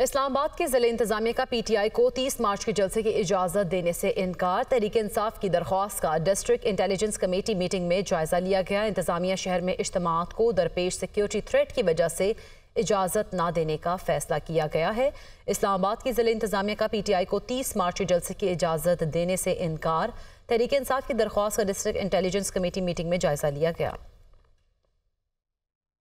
इस्लामाबाद के ज़िले इंतजामिया का पीटीआई को 30 मार्च के जलसे की इजाज़त देने से इनकार तहरीक इंसाफ की दरख्वास्त का डिस्ट्रिक्ट इंटेलिजेंस कमेटी मीटिंग में जायजा लिया गया इंतजामिया शहर में इज्तमात को दरपेश सिक्योरिटी थ्रेट की वजह से इजाज़त ना देने का फैसला किया गया है इस्लामाबाद की ज़िले इंतजामिया का पीटीआई को 30 मार्च के जलसे की इजाज़त देने से इनकार तहरीक इंसाफ की दरख्वास्त का डिस्ट्रिक्ट इंटेलिजेंस कमेटी मीटिंग में जायजा लिया गया